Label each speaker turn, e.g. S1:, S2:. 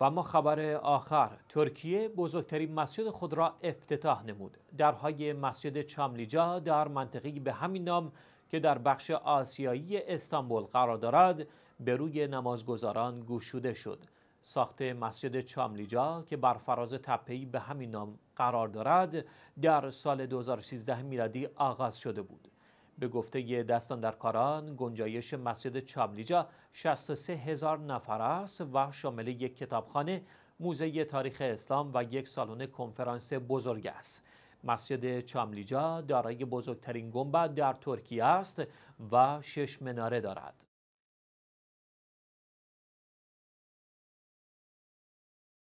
S1: و اما خبر آخر ترکیه بزرگترین مسجد خود را افتتاح نمود درهای مسجد چاملیجا در منطقی به همین نام که در بخش آسیایی استانبول قرار دارد به روی نمازگزاران گشوده شد ساخت مسجد چاملیجا که بر فراز تپهی به همین نام قرار دارد در سال 2013 میلادی آغاز شده بود به گفته دستان در کاران گنجایش مسجد چاملیجا 63 هزار نفر است و شامل یک کتابخانه، موزه تاریخ اسلام و یک سالن کنفرانس بزرگ است. مسجد چاملیجا دارای بزرگترین گنبد در ترکیه است و شش مناره دارد.